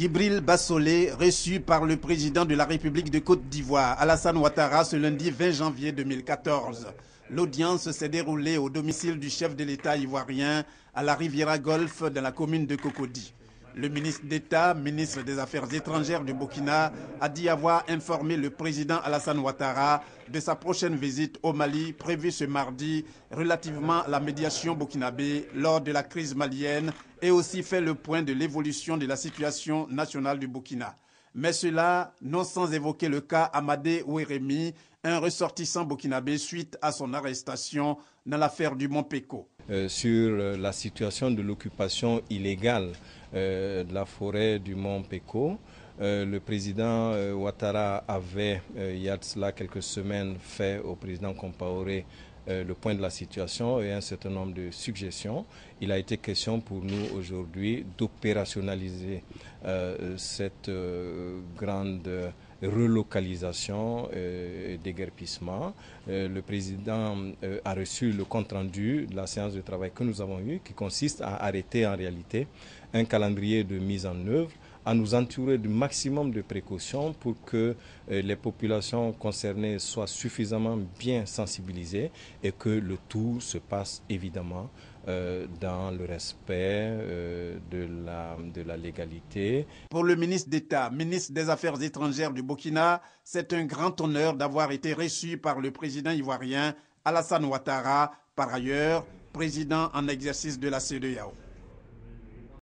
Gibril Bassolé, reçu par le président de la République de Côte d'Ivoire, Alassane Ouattara, ce lundi 20 janvier 2014. L'audience s'est déroulée au domicile du chef de l'État ivoirien à la Riviera Golfe dans la commune de Cocody. Le ministre d'État, ministre des Affaires étrangères du Burkina, a dit avoir informé le président Alassane Ouattara de sa prochaine visite au Mali prévue ce mardi relativement à la médiation burkinabé lors de la crise malienne et aussi fait le point de l'évolution de la situation nationale du Burkina. Mais cela non sans évoquer le cas Amadé Ouérémi, un ressortissant burkinabé suite à son arrestation dans l'affaire du Mont Péco. Euh, sur euh, la situation de l'occupation illégale euh, de la forêt du Mont Péco, le président Ouattara avait, il y a cela quelques semaines, fait au président Compaoré euh, le point de la situation et un certain nombre de suggestions. Il a été question pour nous aujourd'hui d'opérationnaliser euh, cette euh, grande relocalisation et déguerpissement. le président a reçu le compte-rendu de la séance de travail que nous avons eue, qui consiste à arrêter en réalité un calendrier de mise en œuvre à nous entourer du maximum de précautions pour que euh, les populations concernées soient suffisamment bien sensibilisées et que le tout se passe évidemment euh, dans le respect euh, de, la, de la légalité. Pour le ministre d'État, ministre des Affaires étrangères du Burkina, c'est un grand honneur d'avoir été reçu par le président ivoirien Alassane Ouattara, par ailleurs président en exercice de la CEDEAO.